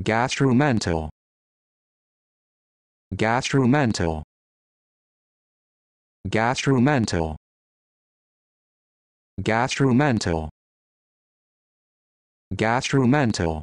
Gastromental Gastromental Gastromental Gastromental Gastromental